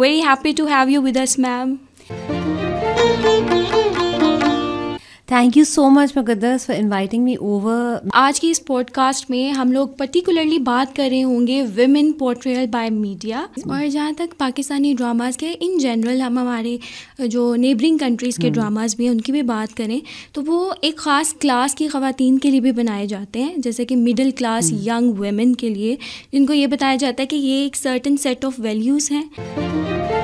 Very happy to have you with us, ma'am. Thank you so much Muqaddas for inviting me over आज की इस podcast में हम लोग पर्टिकुलरली बात कर रहे होंगे वेमेन पोर्ट्रेयल बाय मीडिया और जहाँ तक पाकिस्तानी ड्रामास के इन जनरल हम हमारे जो नेबरिंग कंट्रीज़ के ड्रामास hmm. भी हैं उनकी भी बात करें तो वो एक ख़ास क्लास की खातन के लिए भी बनाए जाते हैं जैसे कि मिडिल क्लास यंग वेमेन के लिए जिनको ये बताया जाता है कि ये एक सर्टन सेट ऑफ वैल्यूज़ हैं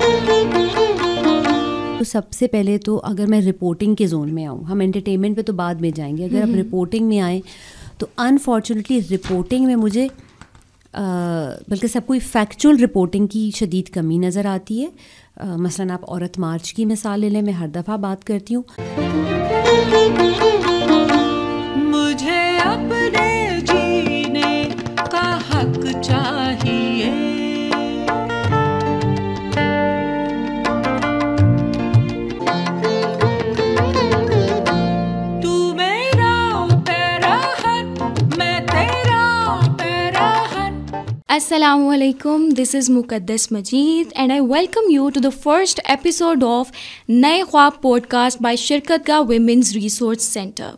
सबसे पहले तो अगर मैं रिपोर्टिंग के जोन में आऊँ हम एंटरटेनमेंट पे तो बाद में जाएंगे अगर आप रिपोर्टिंग में आएँ तो अनफॉर्चुनेटली रिपोर्टिंग में मुझे बल्कि सब कोई फैक्चुअल रिपोर्टिंग की शदीद कमी नज़र आती है आ, मसलन आप औरत मार्च की मिसाल ले लें मैं हर दफ़ा बात करती हूँ असलकुम this is Muqaddas Majeed and I welcome you to the first episode of Naye Khwab podcast शिरकत का वेमेंस रिसोर्स सेंटर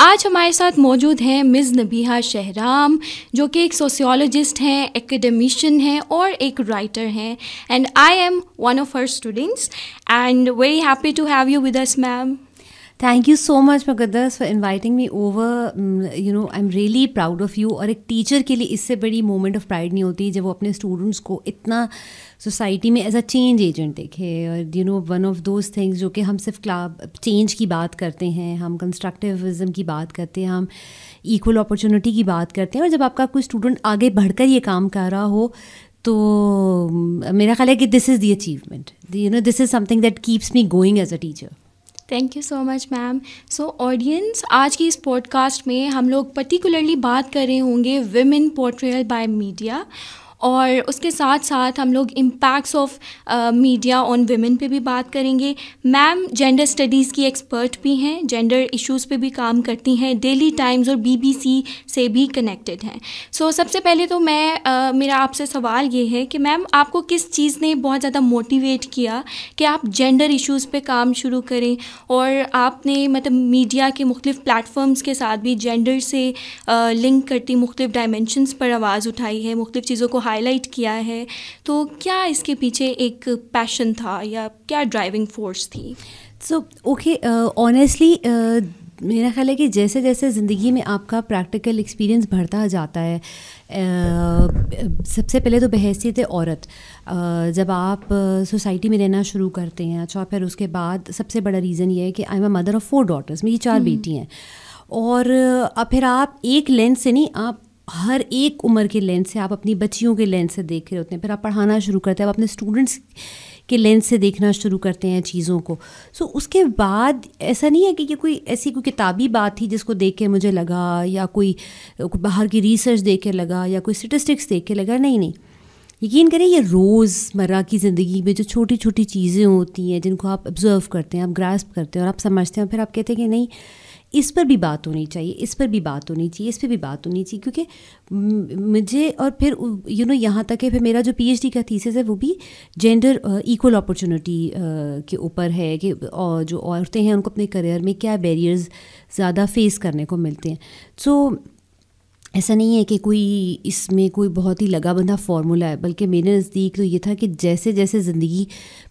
आज हमारे साथ मौजूद हैं मिस नबीहा शहराम जो कि एक सोशियोलॉजिस्ट हैं एकेडमिशन हैं और एक राइटर हैं and I am one of her students and very happy to have you with us ma'am thank you so much Muqaddas for inviting me over you know I am really proud of you और एक teacher के लिए इससे बड़ी moment of pride नहीं होती जब वो अपने स्टूडेंट्स को इतना सोसाइटी में एज अ चेंज एजेंट देखे और you know one of those things जो कि हम सिर्फ क्लाब चेंज की बात करते हैं हम कंस्ट्रक्टिविज़म की बात करते हैं हम इक्वल अपॉर्चुनिटी की बात करते हैं और जब आपका कोई स्टूडेंट आगे बढ़कर ये काम कर रहा हो तो मेरा ख्याल है कि this is the achievement you know this is something that keeps me going as a teacher thank you so much ma'am so audience आज की इस पॉडकास्ट में हम लोग पर्टिकुलरली बात कर रहे होंगे वेमेन पोर्ट्रेयल बाय मीडिया और उसके साथ साथ हम लोग impacts of media on women पे भी बात करेंगे मैम जेंडर स्टडीज़ की एक्सपर्ट भी हैं जेंडर इश्यूज़ पे भी काम करती हैं डेली टाइम्स और बीबीसी से भी कनेक्टेड हैं सो so, सबसे पहले तो मैं uh, मेरा आपसे सवाल ये है कि मैम आपको किस चीज़ ने बहुत ज़्यादा मोटिवेट किया कि आप जेंडर इशूज़ पर काम शुरू करें और आपने मतलब मीडिया के मुख्तलिफ प्लेटफॉर्म्स के साथ भी जेंडर से लिंक uh, करती मुख्तु डायमेंशनस पर आवाज़ उठाई है मुख्तु चीज़ों को हाईलाइट किया है तो क्या इसके पीछे एक पैशन था या क्या ड्राइविंग फोर्स थी सो ओके ऑनेस्टली मेरा ख्याल है कि जैसे जैसे ज़िंदगी में आपका प्रैक्टिकल एक्सपीरियंस बढ़ता जाता है uh, सबसे पहले तो बहसीत औरत uh, जब आप सोसाइटी uh, में रहना शुरू करते हैं अच्छा फिर उसके बाद सबसे बड़ा रीज़न ये है कि I am a mother of four daughters मेरी चार हम्म। बेटी हैं और फिर आप एक लेंस से नहीं आप हर एक उम्र के लेंस से आप अपनी बच्चियों के लेंस से देख रहे होते हैं फिर आप पढ़ाना शुरू करते हैं आप अपने स्टूडेंट्स के लेंस से देखना शुरू करते हैं चीज़ों को सो so, उसके बाद ऐसा नहीं है कि ये कोई ऐसी कोई किताबी बात थी जिसको देख के मुझे लगा या कोई बाहर की रिसर्च देख के लगा या कोई स्टेटिस्टिक्स देख के लगा नहीं नहीं यकीन करें ये रोज़मर्रा की ज़िंदगी में जो छोटी छोटी चीज़ें होती हैं जिनको आप ऑब्ज़र्व करते हैं आप ग्रास्प करते हैं और आप समझते हैं और फिर आप कहते हैं कि नहीं इस पर भी बात होनी चाहिए इस पर भी बात होनी चाहिए इस पर भी बात होनी चाहिए क्योंकि मुझे और फिर यू नो यहाँ तक है फिर मेरा जो पीएचडी का थीसिस है वो भी जेंडर इक्वल अपॉर्चुनिटी के ऊपर है कि और जो औरतें हैं उनको अपने करियर में क्या बैरियर्स ज़्यादा फेस करने को मिलते हैं सो so, ऐसा नहीं है कि कोई इसमें कोई बहुत ही लगा बंधा फार्मूला है बल्कि मेरे नज़दीक तो ये था कि जैसे जैसे ज़िंदगी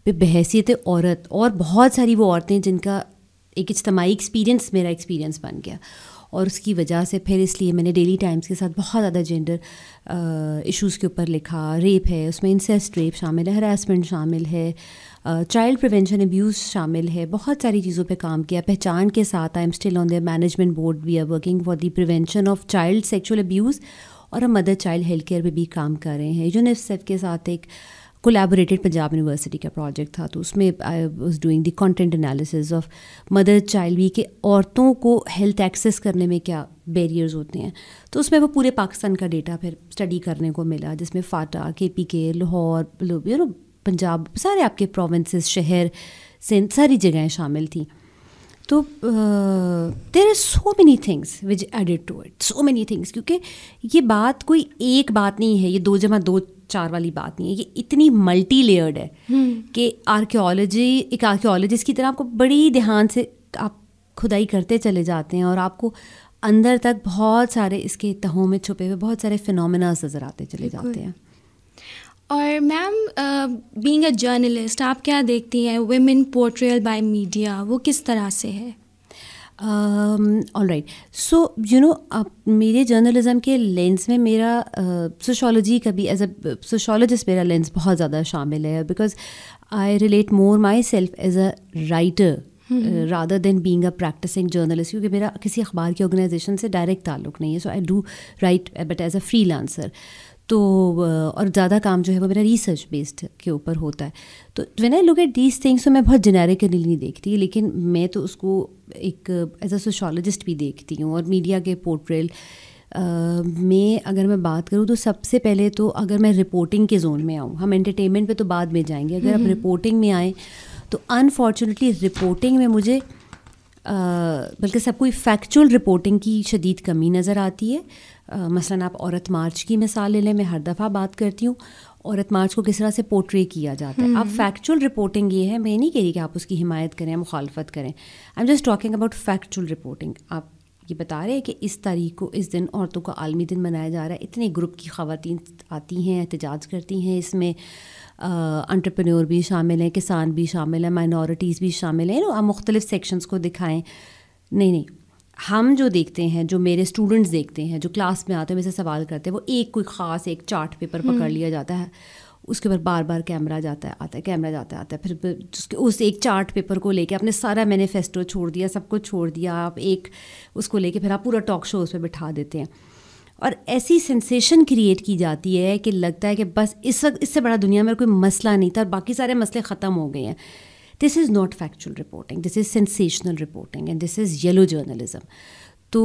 पे बहसीत औरत और बहुत सारी वो औरतें जिनका एक इज्तमाही एक्सपीरियंस मेरा एक्सपीरियंस बन गया और उसकी वजह से फिर इसलिए मैंने डेली टाइम्स के साथ बहुत ज़्यादा जेंडर इश्यूज़ के ऊपर लिखा रेप है उसमें इंसेस्ट रेप शामिल है हरासमेंट शामिल है चाइल्ड प्रिवेंशन अब्यूज़ शामिल है बहुत सारी चीज़ों पे काम किया पहचान के साथ I am still on the management board we are working for the prevention of child sexual abuse और हम मदर चाइल्ड हेल्थ केयर पर भी काम कर रहे हैं यूनिसेफ के साथ एक uh, कोलेबोरेटेड पंजाब यूनिवर्सिटी का प्रोजेक्ट था तो उसमें I was doing the content analysis of mother child वी के औरतों को हेल्थ एक्सेस करने में क्या बैरियर्स होते हैं तो उसमें वो पूरे पाकिस्तान का डेटा फिर स्टडी करने को मिला जिसमें फाटा के पी के लाहौर यू नो पंजाब सारे आपके प्रोविंसेस शहर सिंध सारी जगहें शामिल थी तो there are so many things which added to it so many things क्योंकि ये बात कोई एक बात नहीं है ये दो जमा दो चार वाली बात नहीं है ये इतनी मल्टी लेयर्ड है hmm. कि आर्क्योलॉजी एक आर्क्योलॉजिस्ट की तरह आपको बड़ी ध्यान से आप खुदाई करते चले जाते हैं और आपको अंदर तक बहुत सारे इसके तहों में छुपे हुए बहुत सारे फिनोमिनाज नज़र आते चले जाते हैं और मैम बीइंग अ जर्नलिस्ट आप क्या देखती हैं वेमेन पोर्ट्रियल बाय मीडिया वो किस तरह से है all right so you know आप मेरे जर्नलिज़म के लेंस में मेरा सोशोलॉजी uh, का भी एज अ सोशोलॉजिस्ट मेरा लेंस बहुत ज़्यादा शामिल है because I relate more myself as a writer rather than being a practising journalist क्योंकि मेरा किसी अखबार की ऑर्गेनाइजेशन से डायरेक्ट ताल्लुक नहीं है so I do write but as a freelancer तो और ज़्यादा काम जो है वो मेरा रिसर्च बेस्ड के ऊपर होता है तो when I look at these things तो मैं बहुत जेनेरिकली नहीं देखती लेकिन मैं तो उसको एक एज अ सोशोलॉजिस्ट भी देखती हूँ और मीडिया के पोर्ट्रेल मैं में अगर मैं बात करूँ तो सबसे पहले तो अगर मैं रिपोर्टिंग के जोन में आऊँ हम एंटरटेनमेंट पे तो बाद में जाएंगे अगर आप रिपोर्टिंग में आएँ तो अनफॉर्चुनेटली रिपोर्टिंग में मुझे बल्कि सबको फैक्चुअल रिपोर्टिंग की शदीद कमी नज़र आती है आ, मसलन आप औरत मार्च की मिसाल ले लें मैं हर दफ़ा बात करती हूँ औरत मार्च को किस तरह से पोर्ट्रे किया जाता है अब फैक्चुअल रिपोर्टिंग ये है मैं नहीं कह रही कि आप उसकी हिमायत करें मुखालफत करें I am just talking about factual reporting आप ये बता रहे हैं कि इस तारीख को इस दिन औरतों का आलमी दिन मनाया जा रहा है इतने ग्रुप की खातन आती हैं एहतजाज करती हैं इसमें अंट्रप्रनोर भी शामिल हैं किसान भी शामिल हैं माइनॉरिटीज़ भी शामिल हैं आप मुख्तलि सेक्शंस को दिखाएँ नहीं नहीं हम जो देखते हैं जो मेरे स्टूडेंट्स देखते हैं जो क्लास में आते हैं मेरे से सवाल करते हैं वो एक कोई ख़ास एक चार्ट हम्म। पेपर पकड़ लिया जाता है उसके ऊपर बार बार कैमरा जाता है आता है कैमरा जाता है आता है फिर उसके उस एक चार्ट पेपर को लेके अपने सारा मैनीफेस्टो छोड़ दिया सब कुछ छोड़ दिया आप एक उसको लेके फिर आप पूरा टॉक शो उस पर बिठा देते हैं और ऐसी सेंसेशन क्रिएट की जाती है कि लगता है कि बस इस वक्त इससे बड़ा दुनिया में कोई मसला नहीं था और बाकी सारे मसले ख़त्म हो गए हैं this is not factual reporting this is sensational reporting and this is yellow journalism तो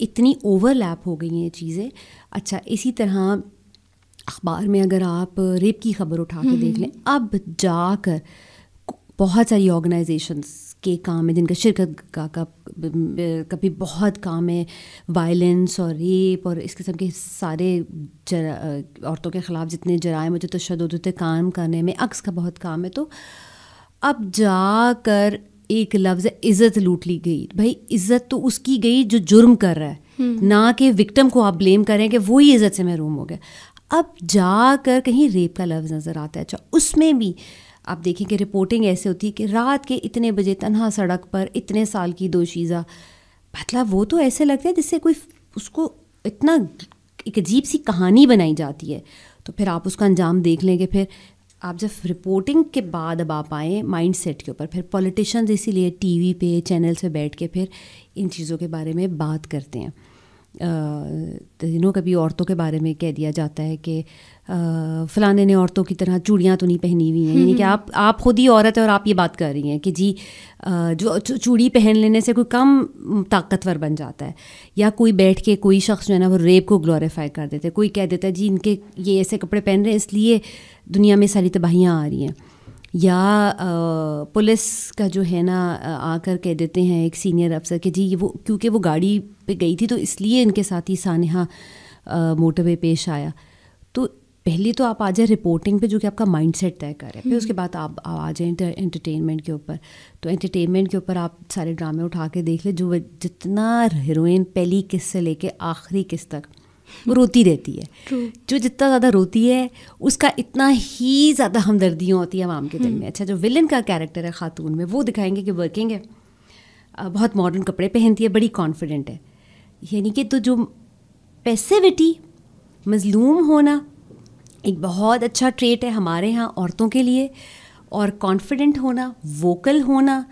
इतनी ओवरलैप हो गई हैं चीज़ें अच्छा इसी तरह अखबार में अगर आप रेप की खबर उठा के हम्म, देख हम्म। लें अब जाकर बहुत सारी ऑर्गेनाइजेशंस के काम है जिनका शिरकत का, का कभी बहुत काम है वायलेंस और रेप और इस किस्म के सारे औरतों के ख़िलाफ़ जितने जराए मुझे तो होते काम करने में अक्स का बहुत काम है तो अब जा कर एक लफ्ज़ इज़्ज़त लूट ली गई भाई इज़्ज़त तो उसकी गई जो जुर्म कर रहा है हम्म। ना कि विक्टम को आप ब्लेम करें कि वही इज़्ज़त से महरूम हो गया अब जा कर कहीं रेप का लफ्ज़ नज़र आता है अच्छा उसमें भी आप देखें कि रिपोर्टिंग ऐसे होती है कि रात के इतने बजे तनहा सड़क पर इतने साल की दो चीज़ा मतलब वो तो ऐसे लगता है जिससे कोई उसको इतना एक अजीब सी कहानी बनाई जाती है तो फिर आप उसका अंजाम देख लेंगे फिर आप जब रिपोर्टिंग के बाद अब आप आएँ माइंड सेट के ऊपर फिर पॉलिटिशन इसीलिए टी वी पे चैनल्स पर बैठ के फिर इन चीज़ों के बारे में बात करते हैं यू नो कभी औरतों के बारे में कह दिया जाता है कि फलाने ने औरतों की तरह चूड़ियाँ तो नहीं पहनी हुई हैं यानी कि हम्म। आप आप खुद ही औरत है और आप ये बात कर रही हैं कि जी जो चूड़ी पहन लेने से कोई कम ताकतवर बन जाता है या कोई बैठ के कोई शख्स जो है ना वो रेप को ग्लोरीफाई कर देते कोई कह देता है जी इनके ये ऐसे कपड़े पहन रहे हैं इसलिए दुनिया में सारी तबाहियाँ आ रही हैं या पुलिस का जो है ना आकर कह देते हैं एक सीनियर अफसर के जी ये वो क्योंकि वो गाड़ी पे गई थी तो इसलिए इनके साथ ही सानहा मोटरवे पेश आया तो पहले तो आप आ जाए रिपोर्टिंग पे जो कि आपका माइंडसेट तय करें फिर उसके बाद आप आ जाए एंटरटेनमेंट के ऊपर तो एंटरटेनमेंट के ऊपर आप सारे ड्रामे उठा के देख ले जो जितना हीरोइन पहली किस्त से लेके आखिरी किस्त तक वो रोती रहती है True. जो जितना ज़्यादा रोती है उसका इतना ही ज़्यादा हमदर्दियाँ होती है आवाम के दिल hmm. में अच्छा जो विलन का कैरेक्टर है खातून में वो दिखाएंगे कि वर्किंग है बहुत मॉडर्न कपड़े पहनती है बड़ी कॉन्फिडेंट है यानी कि तो जो पैसेविटी मजलूम होना एक बहुत अच्छा ट्रेट है हमारे यहाँ औरतों के लिए और कॉन्फिडेंट होना वोकल होना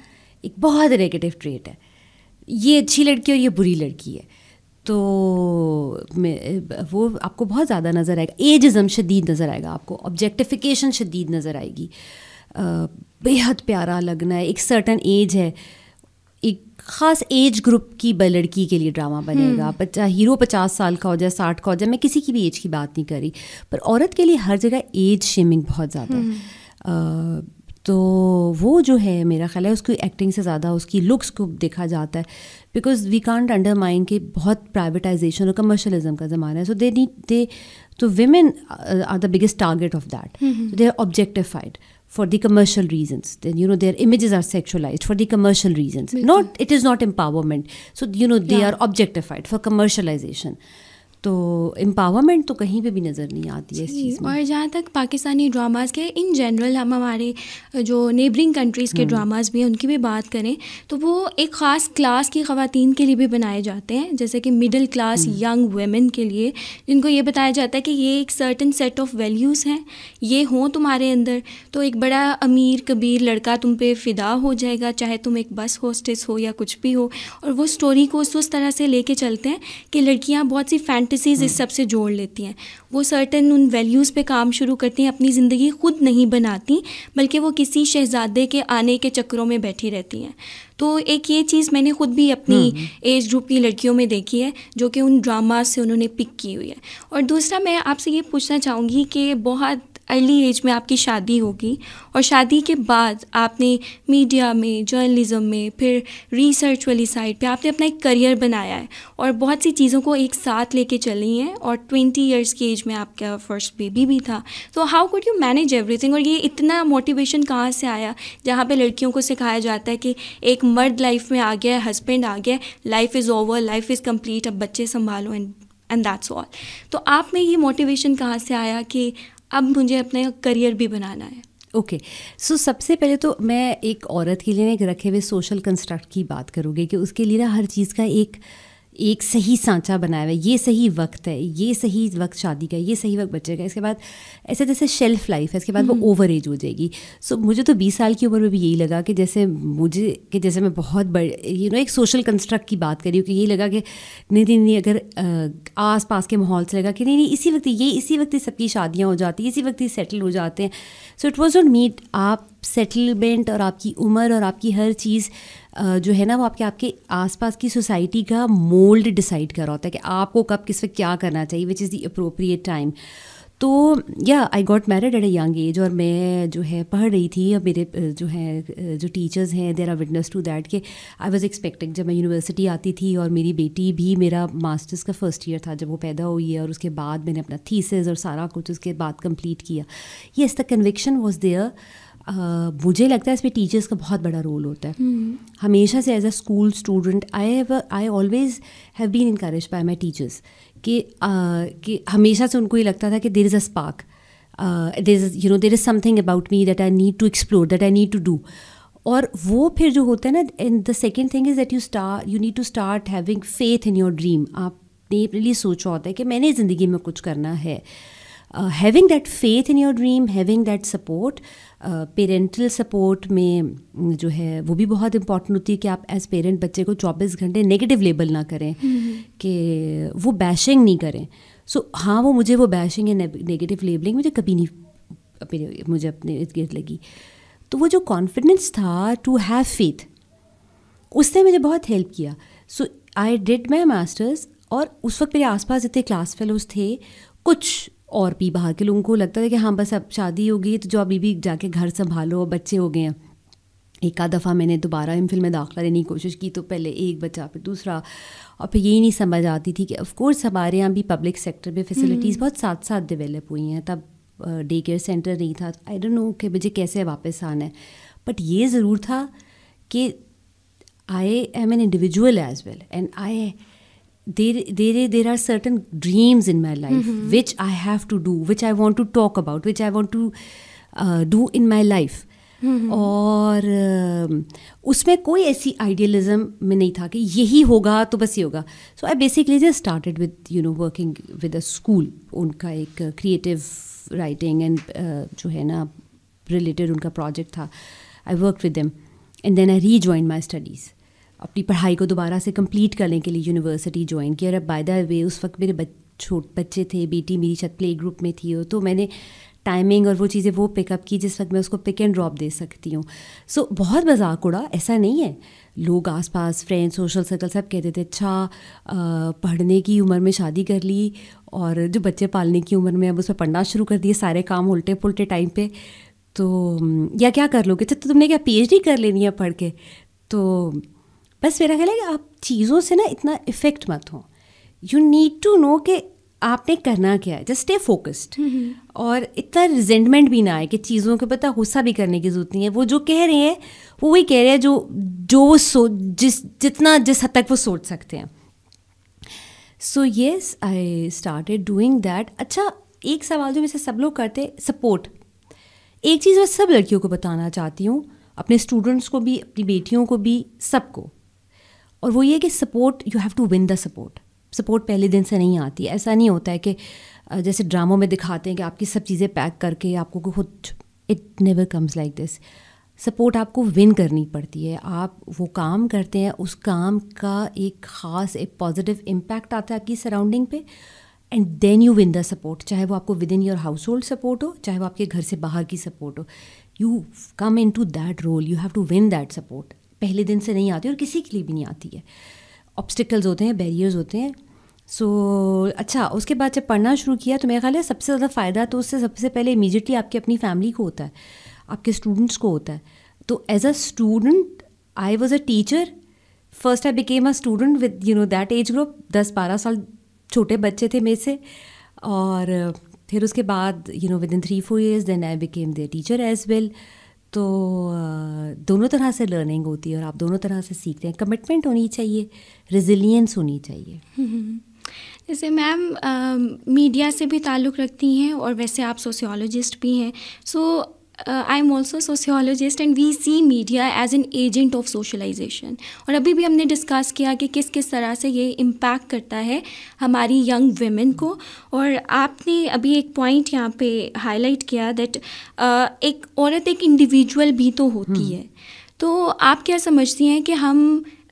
एक बहुत नेगेटिव ट्रेट है ये अच्छी लड़की और ये बुरी लड़की है तो वो आपको बहुत ज़्यादा नज़र आएगा एजम शदीद नज़र आएगा आपको ऑब्जेक्टिफिकेशन शदीद नज़र आएगी बेहद प्यारा लगना है एक सर्टन एज है एक ख़ास एज ग्रुप की लड़की के लिए ड्रामा बनेगा हम्म। पचास हीरो पचास साल का हो जाए साठ का हो जाए मैं किसी की भी एज की बात नहीं करी पर औरत के लिए हर जगह एज शेमिंग बहुत ज़्यादा है हम्म। तो वो जो है मेरा ख्याल है उसकी एक्टिंग से ज़्यादा उसकी लुक्स को देखा जाता है because we can't undermine के बहुत प्राइवेटाइजेशन और कमर्शलिज्म का ज़माना है सो दे नीड दे तो women are the biggest target of that they are objectified for the commercial reason than you know their images are sexualise for the commercial reasons not it is not empowerment so you know they are objectified for commercialisation तो empowerment तो कहीं पे भी नज़र नहीं आती है इस चीज़ में और जहाँ तक पाकिस्तानी ड्रामाज़ के इन जनरल हम हमारे जो नेबरिंग कंट्रीज़ के ड्रामाज़ हम्म। भी हैं उनकी भी बात करें तो वो एक ख़ास क्लास की ख़वान के लिए भी बनाए जाते हैं जैसे कि मिडिल क्लास यंग वेमेन के लिए जिनको ये बताया जाता है कि ये एक सर्टन सेट ऑफ वैल्यूज़ हैं ये हों तुम्हारे अंदर तो एक बड़ा अमीर कबीर लड़का तुम पे फ़िदा हो जाएगा चाहे तुम एक बस होस्टेस हो या कुछ भी हो और वो स्टोरी को उस तरह से लेके चलते हैं कि लड़कियाँ बहुत सी फैंट डिसीज़ इस हम्म। सब से जोड़ लेती हैं वो सर्टन उन वैल्यूज़ पे काम शुरू करती हैं अपनी ज़िंदगी खुद नहीं बनाती बल्कि वो किसी शहजादे के आने के चक्करों में बैठी रहती हैं तो एक ये चीज़ मैंने खुद भी अपनी एज हम्म। ग्रुप की लड़कियों में देखी है जो कि उन ड्रामा से उन्होंने पिक की हुई है और दूसरा मैं आपसे ये पूछना चाहूँगी कि बहुत अर्ली एज में आपकी शादी होगी और शादी के बाद आपने मीडिया में जर्नलिज़म में फिर रिसर्च वाली साइड पे आपने अपना एक करियर बनाया है और बहुत सी चीज़ों को एक साथ लेके चली हैं और ट्वेंटी ईयर्स की एज में आपका फर्स्ट बेबी भी था तो how could you manage everything और ये इतना मोटिवेशन कहाँ से आया जहाँ पर लड़कियों को सिखाया जाता है कि एक मर्द लाइफ में आ गया है हस्बैंड आ गया है life is over life is complete अब बच्चे संभालो एंड एंड दैट्स ऑल तो आप में ये मोटिवेशन कहाँ से आया कि अब मुझे अपना करियर भी बनाना है ओके okay. सो so, सबसे पहले तो मैं एक औरत के लिए एक रखे हुए सोशल कंस्ट्रक्ट की बात करूँगी कि उसके लिए ना हर चीज़ का एक एक सही सांचा बनाया हुआ है ये सही वक्त है ये सही वक्त शादी का ये सही वक्त बच्चे का इसके बाद ऐसे जैसे शेल्फ लाइफ है इसके बाद वो ओवर हम्म। एज हो जाएगी सो so, मुझे तो बीस साल की उम्र में भी यही लगा कि जैसे मुझे कि जैसे मैं बहुत बड़े यू नो एक सोशल कंस्ट्रक्ट की बात करी कि यही लगा कि नहीं नहीं नहीं अगर आस पास के माहौल से लगा कि नहीं नहीं इसी वक्त ये इसी वक्त ही सबकी शादियाँ हो जाती हैं इसी वक्त ही सेटल हो जाते हैं so it was not meet आप सेटलमेंट और आपकी उम्र और आपकी हर चीज़ जो है ना वो आपके आपके आसपास की सोसाइटी का मोल्ड डिसाइड कर रहा होता है कि आपको कब किस वक्त क्या करना चाहिए which is the appropriate time तो या I got married at a young age और मैं जो है पढ़ रही थी और मेरे जो है जो टीचर्स हैं there are witness to that कि आई वॉज़ एक्सपेक्टिंग जब मैं यूनिवर्सिटी आती थी और मेरी बेटी भी मेरा मास्टर्स का फर्स्ट ईयर था जब वो पैदा हुई है और उसके बाद मैंने अपना थीसेस और सारा कुछ उसके बाद कंप्लीट किया yes the conviction was there मुझे लगता है इसमें टीचर्स का बहुत बड़ा रोल होता है हम्म। हमेशा से as a school student I have I always have been encourage by my teachers कि कि हमेशा से उनको ये लगता था कि there is a spark there is you know there is something about me that I need to explore that I need to do और वो फिर जो होता है ना and the second thing is that you star you need to start having faith in your dream आपने अपने लिए सोचा होता है कि मैंने ज़िंदगी में कुछ करना है uh, having that faith in your dream having that support parental support में mm, जो है वो भी बहुत इंपॉर्टेंट होती है कि आप एज पेरेंट बच्चे को 24 घंटे नेगेटिव लेबल ना करें कि वो बैशिंग नहीं करें सो so, हाँ वो मुझे वो बैशिंग या नेगेटिव लेबलिंग मुझे कभी नहीं मुझे अपने इर्द गिर्द लगी तो वो जो कॉन्फिडेंस था टू हैव फेथ उसने मुझे बहुत हेल्प किया सो आई डिड माई मास्टर्स और उस वक्त मेरे आसपास जितने क्लास फेलोज थे कुछ और भी बाहर के लोगों को लगता था कि हाँ बस अब शादी हो गई तो जो अभी भी जाके घर संभालो और बच्चे हो गए हैं एक आध दफ़ा मैंने दोबारा इन फिल्म में दाखिला लेने की कोशिश की तो पहले एक बच्चा फिर दूसरा और फिर यही नहीं समझ आती थी कि ऑफकोर्स हमारे यहाँ भी पब्लिक सेक्टर में फैसिलिटीज़ हम्म। बहुत साथ साथ डेवलप हुई हैं तब डे केयर सेंटर नहीं था आई डोंट नो कि मुझे कैसे वापस आना है बट ये ज़रूर था कि I am an individual as well and I there there there are certain dreams in my life mm-hmm. which I have to do, which I want to talk about, which I want to uh, do in my life. Mm-hmm. और uh, उसमें कोई ऐसी idealism में नहीं था कि यही होगा तो बस ये होगा so I basically just started with you know working with a school उनका एक क्रिएटिव राइटिंग एंड जो है ना रिलेटेड उनका प्रोजेक्ट था I work with them and then I rejoin my studies अपनी पढ़ाई को दोबारा से कंप्लीट करने के लिए यूनिवर्सिटी ज्वाइन किया और अब बाय द वे उस वक्त मेरे बच छोट बच्चे थे बेटी मेरी छत प्ले ग्रुप में थी तो मैंने टाइमिंग और वो चीज़ें वो पिकअप की जिस वक्त मैं उसको पिक एंड ड्रॉप दे सकती हूँ सो so, बहुत मजाक उड़ा ऐसा नहीं है लोग आसपास फ्रेंड्स सोशल सर्कल सब कहते थे अच्छा पढ़ने की उम्र में शादी कर ली और जो बच्चे पालने की उम्र में अब उसमें पढ़ना शुरू कर दिए सारे काम उल्टे पुलटे टाइम पे तो या क्या कर लोगे अच्छा तो तुमने क्या पीएचडी कर लेनी है पढ़ के तो बस मेरा ख्याल है कि आप चीज़ों से ना इतना इफेक्ट मत हो यू नीड टू नो कि आपने करना क्या है जस्ट स्टे फोकस्ड और इतना रिजेंटमेंट भी ना आए कि चीज़ों के पता गुस्सा भी करने की ज़रूरत नहीं है वो जो कह रहे हैं वो वही कह रहे हैं जो जो सो जिस जितना जिस हद तक वो सोच सकते हैं so yes I start doing that अच्छा एक सवाल जो मेरे सब लोग करते सपोर्ट एक चीज़ मैं सब लड़कियों को बताना चाहती हूँ अपने स्टूडेंट्स को भी अपनी बेटियों को भी सबको और वो ये कि support you have to win the support support पहले दिन से नहीं आती ऐसा नहीं होता है कि जैसे ड्रामों में दिखाते हैं कि आपकी सब चीज़ें पैक करके आपको खुद it never comes like this support आपको विन करनी पड़ती है आप वो काम करते हैं उस काम का एक ख़ास एक पॉजिटिव इम्पैक्ट आता है आपकी सराउंडिंग पे and then you win the support चाहे वो आपको within your household support हो चाहे वो आपके घर से बाहर की सपोर्ट हो you come into that role you have to win that support पहले दिन से नहीं आती और किसी के लिए भी नहीं आती है ऑब्स्टिकल्स होते हैं बैरियर्स होते हैं सो so, अच्छा उसके बाद जब पढ़ना शुरू किया तो मेरा ख्याल है सबसे ज़्यादा फ़ायदा तो उससे सबसे पहले इमीजिएटली आपकी अपनी फैमिली को होता है आपके स्टूडेंट्स को होता है तो as a student I was a teacher first I became a student with you know that age group दस बारह साल छोटे बच्चे थे मेरे से और फिर उसके बाद you know within three four years then I became their teacher as well well. तो दोनों तरह से लर्निंग होती है और आप दोनों तरह से सीखते हैं कमिटमेंट होनी चाहिए रिजिलियंस होनी चाहिए जैसे मैम मीडिया से भी ताल्लुक़ रखती हैं और वैसे आप सोशियोलॉजिस्ट भी हैं so I am also sociologist and we see media as an agent of socialisation और अभी भी हमने डिस्कस किया कि किस किस तरह से ये इम्पैक्ट करता है हमारी यंग वेमेन को और आपने अभी एक पॉइंट यहाँ पर हाईलाइट किया दैट uh, एक औरत एक इंडिविजुअल भी तो होती हम्म। है तो आप क्या समझती हैं कि हम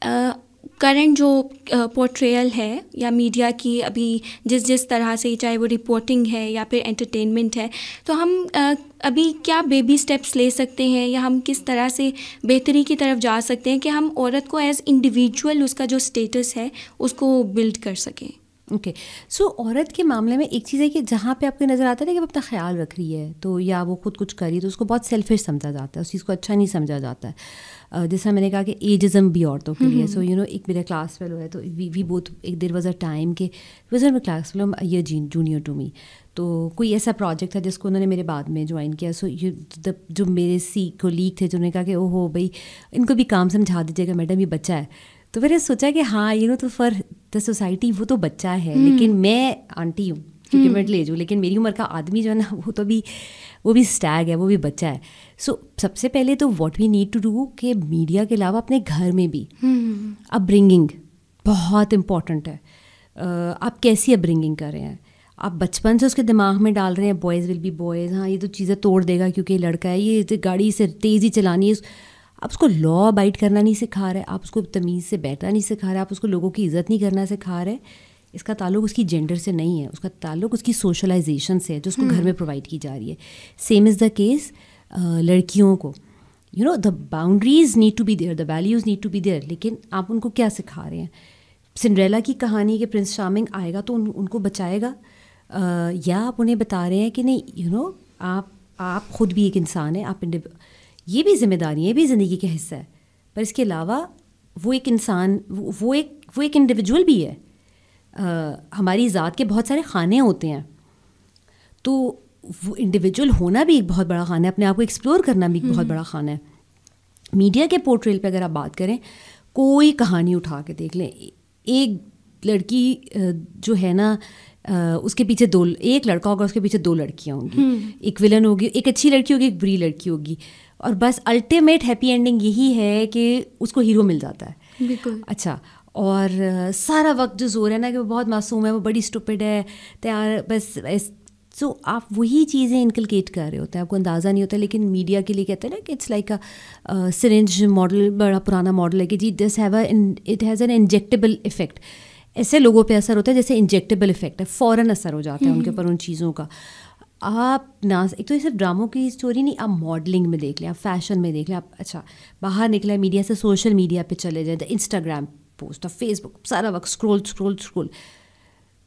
uh, करंट जो पोर्ट्रेयल uh, है या मीडिया की अभी जिस जिस तरह से चाहे वो रिपोर्टिंग है या फिर एंटरटेनमेंट है तो हम uh, अभी क्या बेबी स्टेप्स ले सकते हैं या हम किस तरह से बेहतरी की तरफ जा सकते हैं कि हम औरत को एज इंडिविजुअल उसका जो स्टेटस है उसको बिल्ड कर सकें ओके सो औरत के मामले में एक चीज़ है कि जहाँ पे आपको नज़र आता है कि वो अपना ख्याल रख रही है तो या वो खुद कुछ कर रही है तो उसको बहुत सेल्फिश समझा जाता है उस चीज़ को अच्छा नहीं समझा जाता है जैसा मैंने कहा कि एजिज़म भी औरतों के लिए सो यू नो एक मेरा क्लास फेलो है तो वी वी बोथ एक देर वॉज अ टाइम के वॉज अ क्लास फेलो ये जूनियर टू मी तो कोई ऐसा प्रोजेक्ट था जिसको उन्होंने मेरे बाद में ज्वाइन किया सो यू जो मेरे सी कोलीग थे जिन्होंने कहा कि ओहो भाई इनको भी काम समझा दीजिएगा मैडम ये बच्चा है तो मैंने सोचा कि हाँ यू नो तो फॉर द सोसाइटी वो तो बच्चा है हम्म। लेकिन मैं आंटी हूँ क्योंकि हम्म। मैं लेज हूँ लेकिन मेरी उम्र का आदमी जो है ना वो तो भी वो भी स्टैग है वो भी बच्चा है सो so, सबसे पहले तो what we need to do कि मीडिया के अलावा अपने घर में भी अपब्रिंगिंग हम्म, बहुत इम्पॉर्टेंट है uh, आप कैसी अपब्रिंगिंग कर रहे हैं आप बचपन से उसके दिमाग में डाल रहे हैं बॉयज़ विल बी बॉयज़ हाँ ये तो चीज़ें तोड़ देगा क्योंकि लड़का है ये तो गाड़ी से तेज़ी चलानी है आप उसको लॉ अबाइड करना नहीं सिखा रहे आप उसको तमीज़ से बैठना नहीं सिखा रहे आप उसको लोगों की इज़्ज़त नहीं करना सिखा रहे इसका ताल्लुक उसकी जेंडर से नहीं है उसका ताल्लुक उसकी सोशलाइजेशन से है जो उसको घर हम्म। में प्रोवाइड की जा रही है सेम इज़ द केस लड़कियों को you know the boundaries need to be there the values need to be there लेकिन आप उनको क्या सिखा रहे हैं सिंड्रेला की कहानी के प्रिंस शामिंग आएगा तो उन, उनको बचाएगा uh, या आप उन्हें बता रहे हैं कि नहीं यू you नो know, आप आप खुद भी एक इंसान है आप ये भी जिम्मेदारी है ये भी ज़िंदगी का हिस्सा है पर इसके अलावा वो एक इंसान वो एक वो एक इंडिविजुअल भी है आ, हमारी ज़ात के बहुत सारे खाने होते हैं तो वो इंडिविजुअल होना भी एक बहुत बड़ा खाना है अपने आप को एक्सप्लोर करना भी एक बहुत हम्म। बड़ा खाना है मीडिया के पोर्ट्रेल पे अगर आप बात करें कोई कहानी उठा के देख लें एक लड़की जो है ना उसके पीछे दो एक लड़का होगा उसके पीछे दो लड़कियाँ होंगी हम्म। एक विलन होगी एक अच्छी लड़की होगी एक बुरी लड़की होगी और बस अल्टीमेट हैप्पी एंडिंग यही है कि उसको हीरो मिल जाता है बिल्कुल अच्छा और सारा वक्त जो जोर है ना कि वो बहुत मासूम है वो बड़ी स्टूपिड है तैयार बस इस सो so, आप वही चीज़ें इनकलकेट कर रहे होते हैं आपको अंदाज़ा नहीं होता लेकिन मीडिया के लिए कहते हैं ना कि it's like a syringe model बड़ा पुराना मॉडल है कि जी this have it has an injectable effect ऐसे लोगों पे असर होता है जैसे इंजेक्टेबल इफेक्ट है फ़ौरन असर हो जाता है हम्म। उनके ऊपर उन चीज़ों का आप ना एक तो ये सिर्फ ड्रामों की स्टोरी नहीं आप मॉडलिंग में देख लें आप फैशन में देख लें आप अच्छा बाहर निकले मीडिया से सोशल मीडिया पे चले जाए तो इंस्टाग्राम पोस्ट और फेसबुक सारा वक्त स्क्रोल स्क्रोल स्क्रोल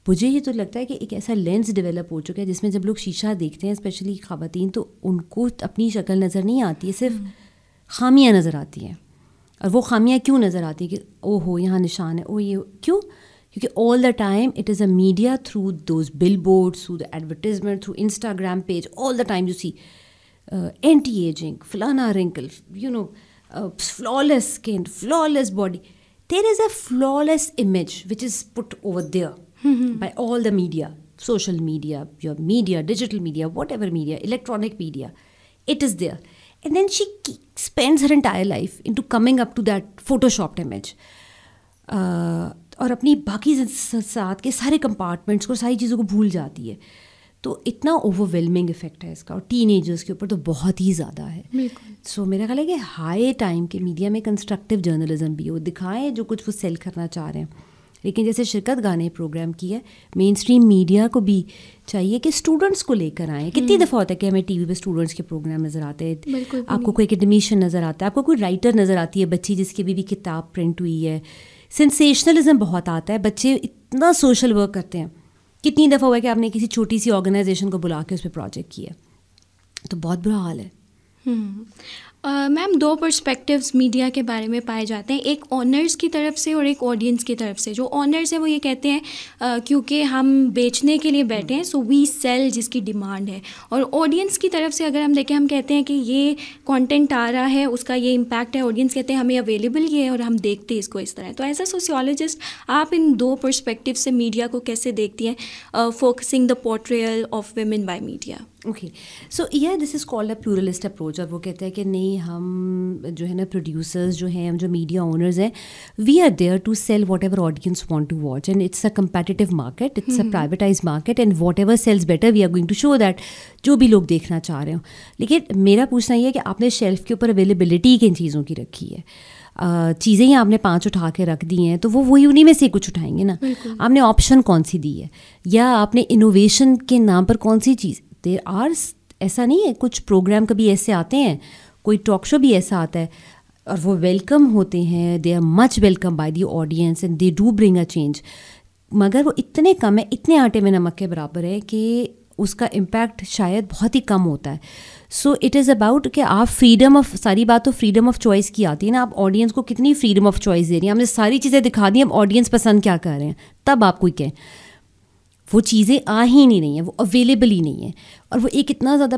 मुझे ये तो लगता है कि एक ऐसा लेंस डेवलप हो चुका है जिसमें जब लोग शीशा देखते हैं स्पेशली खातन तो उनको अपनी शक्ल नज़र नहीं आती है सिर्फ हम्म। खामियाँ नज़र आती हैं और वो खामियाँ क्यों नज़र आती हैं कि ओ हो यहाँ निशान है ओ ये क्यों क्योंकि all the time it is a media through those billboards through the advertisement through Instagram page all the time you see anti ageing फलाना wrinkle flawless skin, flawless body. There is a flawless image which is put over there mm-hmm. by all the media, social media, your media, digital media, whatever media, electronic media. It is there. And then she spends her entire life into coming up to that photoshopped image. Uh, और अपनी बाकी साथ के सारे compartments को सारी चीज़ों को भूल जाती है तो इतना ओवरवेलमिंग इफेक्ट है इसका और टीन के ऊपर तो बहुत ही ज़्यादा है सो so, मेरा ख्याल है कि हाई टाइम के मीडिया में कंस्ट्रक्टिव जर्नलिज्म भी हो दिखाएं जो कुछ वो सेल करना चाह रहे हैं लेकिन जैसे शिरकत गाने प्रोग्राम की है मेन स्ट्रीम मीडिया को भी चाहिए कि स्टूडेंट्स को लेकर आए कितनी हम्म। दफ़ा होता है कि हमें टीवी पे स्टूडेंट्स के प्रोग्राम नज़र आते हैं आपको कोई एकेडमिशन नज़र आता है आपको कोई राइटर नज़र आती है बच्ची जिसकी भी, भी किताब प्रिंट हुई है सेंसेशनलिज्म बहुत आता है बच्चे इतना सोशल वर्क करते हैं कितनी दफ़ा हुआ है कि आपने किसी छोटी सी ऑर्गेनाइजेशन को बुला के उस पर प्रोजेक्ट किया तो बहुत बुरा हाल है हम्म। मैम दो पर्सपेक्टिव्स मीडिया के बारे में पाए जाते हैं एक ऑनर्स की तरफ से और एक ऑडियंस की तरफ से जो ऑनर्स है वो ये कहते हैं क्योंकि हम बेचने के लिए बैठे हैं सो वी सेल जिसकी डिमांड है और ऑडियंस की तरफ से अगर हम देखें हम कहते हैं कि ये कंटेंट आ रहा है उसका ये इम्पैक्ट है ऑडियंस कहते हैं हमें अवेलेबल ये है और हम देखते हैं इसको इस तरह तो एज अ सोशियोलॉजिस्ट आप इन दो परस्पेक्टिव से मीडिया को कैसे देखती हैं focusing the portrayal of women by media okay so ये this is called a pluralist approach और वो कहते हैं कि नहीं हम जो है ना प्रोड्यूसर्स जो हैं हम जो मीडिया ओनर्स हैं we are there to sell whatever audience want to watch and it's a competitive market it's a privatise market and whatever sells better we are going to show that जो भी लोग देखना चाह रहे हो लेकिन मेरा पूछना ये है कि आपने शेल्फ के ऊपर अवेलेबिलिटी किन चीज़ों की रखी है चीज़ें ही आपने पांच उठा के रख दी हैं तो वो वही उन्हीं में से कुछ उठाएंगे ना आपने ऑप्शन कौन सी दी है या आपने इनोवेशन के नाम पर कौन सी चीज़ देर आर ऐसा नहीं है कुछ प्रोग्राम कभी ऐसे आते हैं कोई टॉक शो भी ऐसा आता है और वो वेलकम होते हैं they are much welcome by the audience and they do bring a change मगर वो इतने कम है इतने आटे में नमक के बराबर है कि उसका इम्पैक्ट शायद बहुत ही कम होता है सो इट इज़ अबाउट कि आप फ्रीडम ऑफ सारी बात तो फ्रीडम ऑफ चॉइस की आती है ना आप ऑडियंस को कितनी फ्रीडम ऑफ चॉइस दे रही हैं हमने सारी चीज़ें दिखा दी हम ऑडियंस पसंद क्या कर रहे हैं तब आप कोई कहें वो चीज़ें आ ही नहीं रही हैं वो अवेलेबल ही नहीं है और वो एक इतना ज़्यादा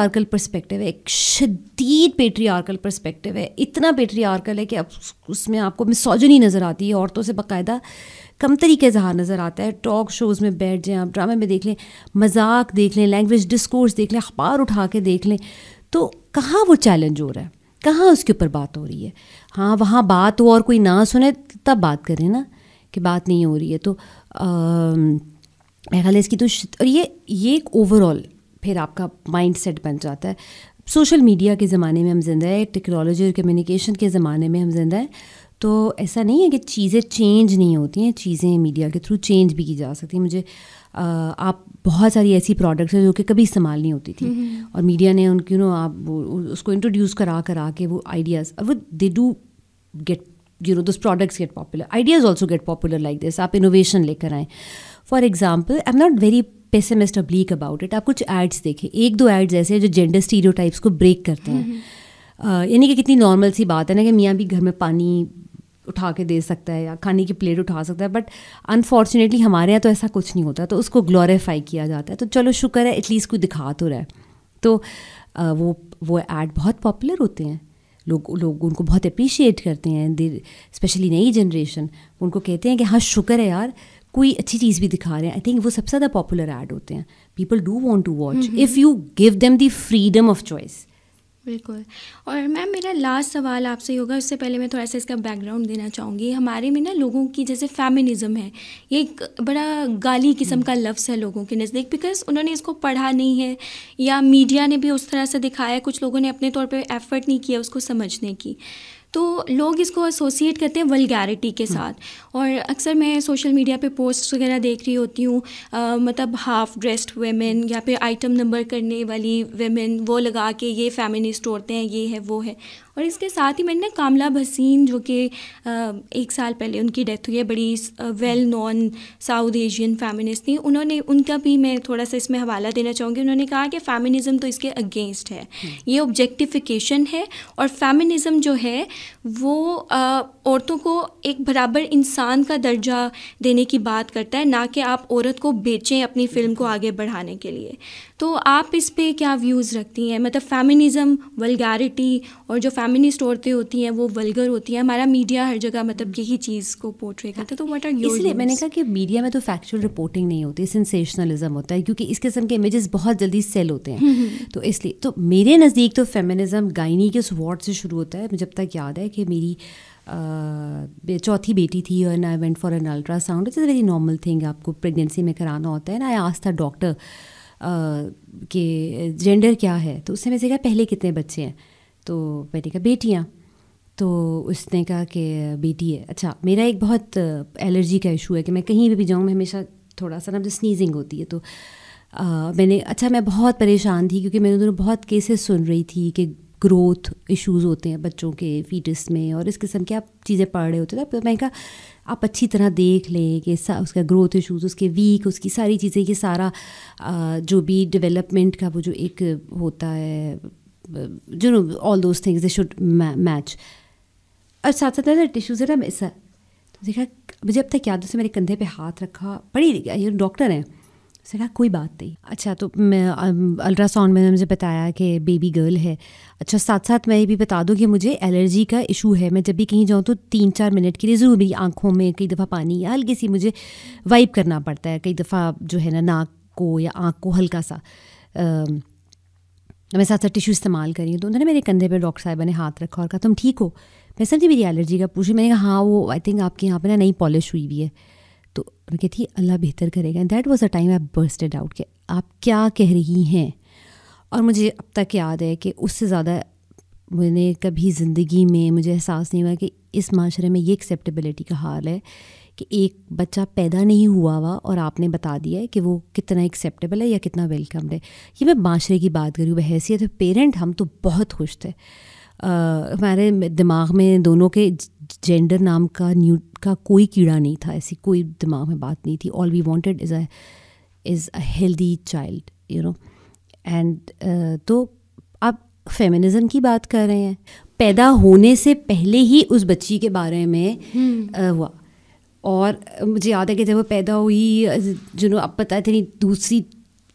आर्कल परस्पेक्टिव है एक शदीद आर्कल परस्पेक्टिव है इतना आर्कल है कि अब उसमें आपको मिसोजनी नज़र आती है औरतों से बाकायदा कम का इजहार नज़र आता है टॉक शोज़ में बैठ जाएँ आप ड्रामे में देख लें मजाक देख लें लैंग्वेज डिस्कोर्स देख लें अखबार उठा के देख लें तो कहाँ वो चैलेंज हो रहा है कहाँ उसके ऊपर बात हो रही है हाँ वहाँ बात हो और कोई ना सुने तब बात करें ना कि बात नहीं हो रही है तो आ, ख्याल इसकी तो और ये ये एक ओवरऑल फिर आपका माइंड सेट बन जाता है सोशल मीडिया के ज़माने में हम जिंदा है टेक्नोलॉजी और कम्युनिकेशन के ज़माने में हम जिंदा है तो ऐसा नहीं है कि चीज़ें चेंज नहीं होती हैं चीज़ें मीडिया के थ्रू चेंज भी की जा सकती हैं मुझे आ, आप बहुत सारी ऐसी प्रोडक्ट्स हैं जो कि कभी इस्तेमाल नहीं होती थी हम्म, हम्म। और मीडिया ने उनकी नो आप उसको इंट्रोड्यूस करा करा के वो आइडियाज़ और वो they do get you know this products get popular ideas also get popular like this आप इनोवेशन लेकर आएँ for example I am not very pessimist और ब्लीक अबाउट इट आप कुछ एड्स देखें एक दो एड्स ऐसे हैं जो जेंडर टाइप्स को ब्रेक करते हैं हम्म। यानी कि कितनी नॉर्मल सी बात है ना कि मियाँ भी घर में पानी उठा के दे सकता है या खाने की प्लेट उठा सकता है बट अनफॉर्चुनेटली हमारे यहाँ तो ऐसा कुछ नहीं होता तो उसको ग्लोरीफाई किया जाता है तो चलो शुक्र है एटलीस्ट कोई दिखा तो रहा है तो वो वो एड बहुत पॉपुलर होते हैं लोग लोग उनको बहुत अप्रिशिएट करते हैं स्पेशली नई जनरेशन उनको कहते हैं कि हाँ शुक्र है यार कोई अच्छी चीज़ भी दिखा रहे हैं आई थिंक वो सबसे ज़्यादा पॉपुलर ऐड होते हैं people do want to watch if you give them the freedom of choice बिल्कुल और मैम मेरा लास्ट सवाल आपसे ही होगा उससे पहले मैं थोड़ा सा इसका बैकग्राउंड देना चाहूँगी हमारे में ना लोगों की जैसे फेमिनिज्म है ये एक बड़ा गाली किस्म का mm-hmm. लफ्ज़ है लोगों के नज़दीक बिकॉज उन्होंने इसको पढ़ा नहीं है या मीडिया ने भी उस तरह से दिखाया कुछ लोगों ने अपने तौर पर एफ़र्ट नहीं किया उसको समझने की तो लोग इसको एसोसिएट करते हैं वलगैरिटी के हम्म। साथ और अक्सर मैं सोशल मीडिया पे पोस्ट वगैरह देख रही होती हूँ मतलब हाफ ड्रेस्ड वेमेन या फिर आइटम नंबर करने वाली वेमेन वो लगा के ये फैमिली औरतें हैं ये है वो है और इसके साथ ही मैंने ना कामला भसीन जो कि एक साल पहले उनकी डेथ हुई है बड़ी well known South Asian feminist थी उन्होंने उनका भी मैं थोड़ा सा इसमें हवाला देना चाहूँगी उन्होंने कहा कि फैमिनिज़म तो इसके अगेंस्ट है हम्म। ये ऑब्जेक्टिफिकेशन है और फैमिनिज़म जो है वो औरतों को एक बराबर इंसान का दर्जा देने की बात करता है ना कि आप औरत को बेचें अपनी फ़िल्म को आगे बढ़ाने के लिए तो आप इस पर क्या व्यूज़ रखती हैं मतलब फेमिनिज़म वलगारिटी और जो फेमिनिस्ट औरतें होती हैं वो वलगर होती हैं हमारा मीडिया हर जगह मतलब यही चीज़ को पोर्ट्रे करता है तो वट आर इसलिए मैंने कहा कि मीडिया में तो फैक्चुअल रिपोर्टिंग नहीं होती सेंसेशनलिज्म होता है क्योंकि इस किस्म के इमेजेस बहुत जल्दी सेल होते हैं हम्म, हम्म। तो इसलिए तो मेरे नज़दीक तो फेमिनिज़म गायनी के उस वार्ड से शुरू होता है जब तक याद है कि मेरी चौथी बेटी थी and I went for an ultrasound it's a very normal thing आपको प्रेगनेंसी में कराना होता है ना आई आस्था डॉक्टर कि जेंडर क्या है तो उससे मैं कहा पहले कितने बच्चे हैं तो मैंने कहा बेटियाँ तो उसने कहा कि बेटी है अच्छा मेरा एक बहुत एलर्जी का इशू है कि मैं कहीं भी, जाऊँ मैं हमेशा थोड़ा सा ना मुझे स्नीजिंग होती है तो आ, मैंने अच्छा मैं बहुत परेशान थी क्योंकि मैंने दोनों बहुत केसेस सुन रही थी कि ग्रोथ इश्यूज होते हैं बच्चों के फीटस में और इस किस्म के आप चीज़ें पढ़ रहे होते हैं तो मैंने कहा आप अच्छी तरह देख लें कि उसका ग्रोथ इशूज़ उसके वीक उसकी सारी चीज़ें ये सारा जो भी डेवलपमेंट का वो जो एक होता है जो no all those things they should match और साथ साथ ना टिश्यू ज़रा ऐसा तो देखा मुझे अब तक याद उसने मेरे कंधे पे हाथ रखा बड़ी डॉक्टर हैं उसने कहा कोई बात नहीं अच्छा तो मैं अल्ट्रासाउंड में मुझे बताया कि बेबी गर्ल है अच्छा साथ साथ मैं ये भी बता दूँ कि मुझे एलर्जी का इशू है मैं जब भी कहीं जाऊँ तो तीन चार मिनट के लिए ज़रूर मेरी आँखों में कई दफ़ा पानी या हल्की सी मुझे वाइप करना पड़ता है कई दफ़ा जो है ना नाक को या आँख को हल्का सा आ, मैं साथ साथ टिश्यू इस्तेमाल करी तो उन्होंने मेरे कंधे पर डॉक्टर साहबा ने हाथ रखा और कहा तुम ठीक हो मैं सर जी मेरी एलर्जी का पूछी मैंने कहा हाँ वो आई थिंक आपके यहाँ पर ना नई पॉलिश हुई हुई है तो मैं कहती है अल्लाह बेहतर करेगा and that was a time I bursted out कि आप क्या कह रही हैं और मुझे अब तक याद है कि उससे ज़्यादा मैंने कभी ज़िंदगी में मुझे एहसास नहीं हुआ कि इस माशरे में ये एक्सेप्टेबिलिटी का हाल है कि एक बच्चा पैदा नहीं हुआ हुआ और आपने बता दिया है कि वो कितना एक्सेप्टेबल है या कितना वेलकम्ड है ये मैं माशरे की बात करूँ बहसीत पेरेंट हम तो बहुत खुश थे हमारे दिमाग में दोनों के जेंडर नाम का न्यू का कोई कीड़ा नहीं था ऐसी कोई दिमाग में बात नहीं थी all we wanted is a is a healthy child you know and तो आप फेमिनिज़म की बात कर रहे हैं पैदा होने से पहले ही उस बच्ची के बारे में hmm. uh, हुआ और मुझे याद है कि जब वो पैदा हुई जो नो आप पता नहीं दूसरी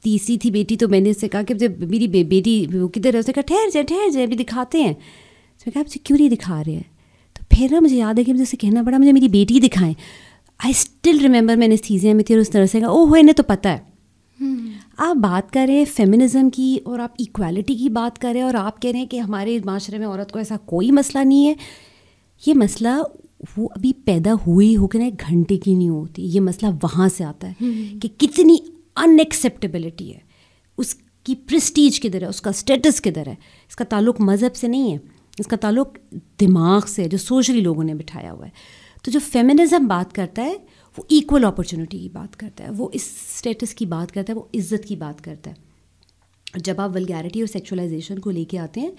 तीसरी थी बेटी तो मैंने उससे कहा कि जब मेरी बे, बेटी वो किधर है उसने कहा ठहर जाए ठहर जाए अभी दिखाते हैं तो मैं कहा आप क्यों नहीं दिखा रहे हैं फिर ना मुझे याद है कि मुझे उसे कहना पड़ा मुझे मेरी बेटी दिखाएं आई स्टिल रिमेंबर मैंने चीज़ें में थी और उस तरह से कहा ओह इन्हें तो पता है हम्म। आप बात कर रहे हैं फेमिनिज़म की और आप इक्वालिटी की बात कर रहे हैं और आप कह रहे हैं कि हमारे माशरे में औरत को ऐसा कोई मसला नहीं है ये मसला वो अभी पैदा हुई हो कि ना एक घंटे की नहीं होती ये मसला वहाँ से आता है हम्म। कि कितनी अनएक्सेप्टेबिलिटी है उसकी प्रस्टीज किधर है उसका स्टेटस किधर है इसका ताल्लुक मज़हब से नहीं है इसका ताल्लुक दिमाग से जो सोशली लोगों ने बिठाया हुआ है तो जो फेमिनिज़म बात करता है वो इक्वल अपॉर्चुनिटी की बात करता है वो इस स्टेटस की बात करता है वो इज़्ज़त की बात करता है जब आप वलगैरिटी और सेक्सुअलाइजेशन को लेके आते हैं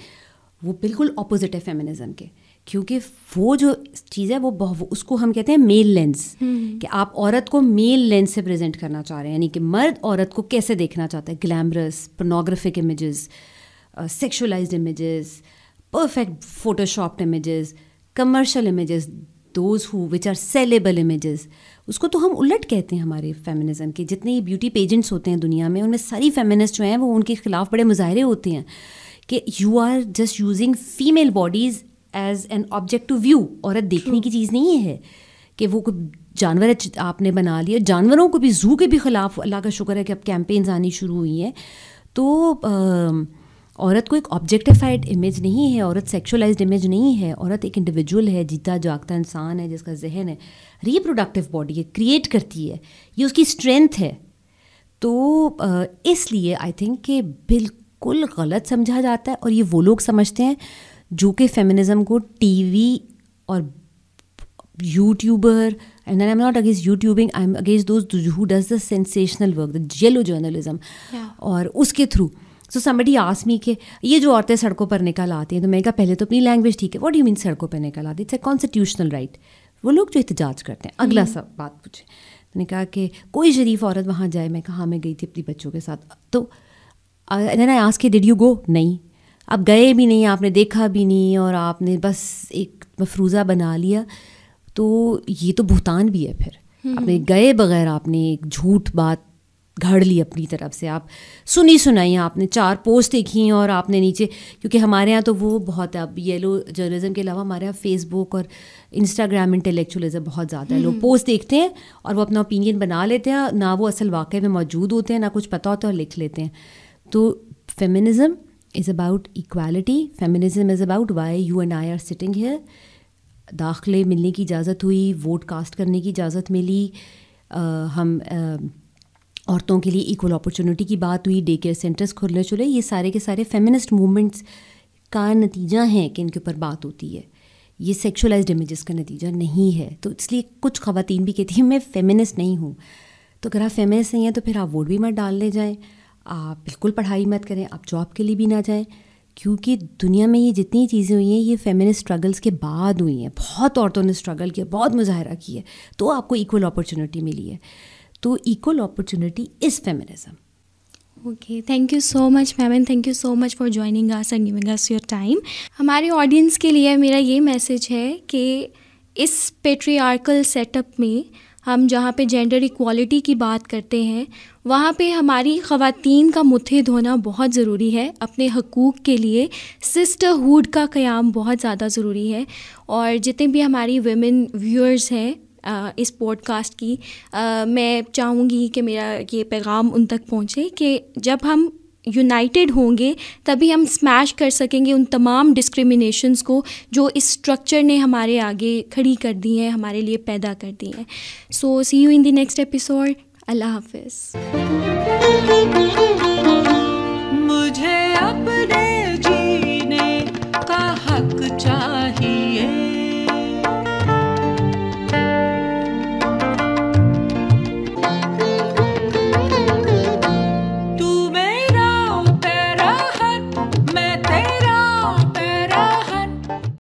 वो बिल्कुल अपोजिट है फेमिनिज़म के क्योंकि वो जो चीज़ है वो, बहुत उसको हम कहते हैं मेल हम्म। लेंस कि आप औरत को मेल लेंस से प्रेजेंट करना चाह रहे हैं यानी कि मर्द औरत को कैसे देखना चाहता है glamorous pornographic images sexualised images perfect photoshopped images commercial images those who which are saleable images उसको तो हम उलट कहते हैं हमारे फेमिनिज्म के जितने ही ब्यूटी पेजेंट्स होते हैं दुनिया में उनमें सारी फेमिनिस्ट जो हैं वो उनके खिलाफ बड़े मुजाहरे होते हैं कि you are just using female bodies as an object to view औरत देखने की चीज़ नहीं है कि वो कोई जानवर आपने बना लिया जानवरों को भी जू के भी ख़िलाफ़ अल्लाह का शुक्र है कि अब कैंपेन्स आनी शुरू हुई हैं तो आ, औरत को एक ऑब्जेक्टिफाइड इमेज नहीं है औरत सेक्शुलाइज इमेज नहीं है औरत एक इंडिविजुअल है जीता जागता इंसान है जिसका जहन है रिप्रोडक्टिव बॉडी है क्रिएट करती है ये उसकी स्ट्रेंथ है तो इसलिए आई थिंक कि बिल्कुल गलत समझा जाता है और ये वो लोग समझते हैं जो कि फेमिनिज़म को टीवी और YouTuber and I am not against YouTubing I am against those who does the sensational work the journalism, journalism और उसके थ्रू सो समबडी आस मी ये जो औरतें सड़कों पर निकल आती हैं तो मैंने कहा पहले तो अपनी लैंग्वेज ठीक है वॉट यू मीन सड़कों पर निकल आती इट्स ए कॉन्स्टिट्यूशनल राइट वो लोग जो एहतजाज करते हैं अगला हम्म। सब बात पूछे मैंने कहा कि कोई शरीफ औरत वहाँ जाए मैं कहा हाँ, मैं गई थी अपनी बच्चों के साथ तो ना आज के डिड यू गो नहीं आप गए भी नहीं आपने देखा भी नहीं और आपने बस एक मफरूज़ा बना लिया तो ये तो भूतान भी है फिर हम्म। आपने गए बगैर आपने एक झूठ बात घड़ ली अपनी तरफ से आप सुनी सुनाई आपने चार पोस्ट देखी हैं और आपने नीचे क्योंकि हमारे यहाँ तो वो बहुत अब येलो जर्नलिज्म के अलावा हमारे यहाँ फेसबुक और इंस्टाग्राम इंटेलेक्चुअलिज्म बहुत ज़्यादा है लोग पोस्ट हम्म। देखते हैं और वो अपना ओपिनियन बना लेते हैं ना वो असल वाक़े में मौजूद होते हैं ना कुछ पता होता है और लिख लेते हैं तो feminism is about equality feminism is about why you and I are sitting here दाखिले मिलने की इजाज़त हुई वोट कास्ट करने की इजाज़त मिली आ, हम आ, औरतों के लिए इक्वल अपॉर्चुनिटी की बात हुई डे केयर सेंटर्स खुलने चले ये सारे के सारे फेमिनिस्ट मूवमेंट्स का नतीजा है कि इनके ऊपर बात होती है ये सेक्शुलाइज इमेजेस का नतीजा नहीं है तो इसलिए कुछ खातन भी कहती हैं मैं फेमिनिस्ट नहीं हूँ तो अगर आप फेमिनिस्ट नहीं हैं तो फिर आप वोट भी मत डालने जाएँ आप बिल्कुल पढ़ाई मत करें आप जॉब के लिए भी ना जाएँ क्योंकि दुनिया में ये जितनी चीज़ें हुई हैं ये फेमिनिस्ट स्ट्रगल्स के बाद हुई हैं बहुत औरतों ने स्ट्रगल किया बहुत मुजाहरा किया तो आपको इक्वल अपॉर्चुनिटी मिली है तो equal opportunity is feminism okay thank you so much ma'am and thank you so much for joining us and giving us your time हमारे ऑडियंस के लिए मेरा ये मैसेज है कि इस पेट्रियार्कल सेटअप में हम जहाँ पे जेंडर इक्वालिटी की बात करते हैं वहाँ पे हमारी ख़वातीन का मुथे धोना बहुत ज़रूरी है अपने हकूक़ के लिए सिस्टरहुड का क़्याम बहुत ज़्यादा ज़रूरी है और जितने भी हमारी वेमेन व्यूअर्स हैं इस पॉडकास्ट की मैं चाहूँगी कि मेरा ये पैगाम उन तक पहुँचे कि जब हम यूनाइटेड होंगे तभी हम स्मैश कर सकेंगे उन तमाम डिस्क्रिमिनेशंस को जो इस स्ट्रक्चर ने हमारे आगे खड़ी कर दी हैं हमारे लिए पैदा कर दी हैं so see you in the next episode अल्लाह हाफिज़